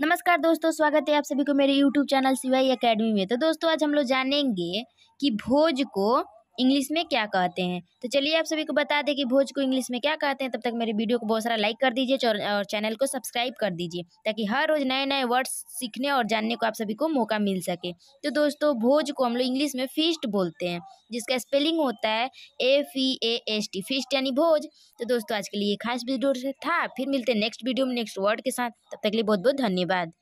नमस्कार दोस्तों स्वागत है आप सभी को मेरे YouTube चैनल सिवाई एकेडमी में तो दोस्तों आज हम लोग जानेंगे कि भोज को इंग्लिश में क्या कहते हैं तो चलिए आप सभी को बता दें कि भोज को इंग्लिश में क्या कहते हैं तब तक मेरे वीडियो को बहुत सारा लाइक कर दीजिए और चैनल को सब्सक्राइब कर दीजिए ताकि हर रोज़ नए नए वर्ड्स सीखने और जानने को आप सभी को मौका मिल सके तो दोस्तों भोज को हम लोग इंग्लिश में फीस्ट बोलते हैं जिसका स्पेलिंग होता है F A S T feast यानी भोज तो दोस्तों आज के लिए खास वीडियो था फिर मिलते हैं नेक्स्ट वीडियो में नेक्स्ट वर्ड के साथ तब तक के लिए बहुत बहुत धन्यवाद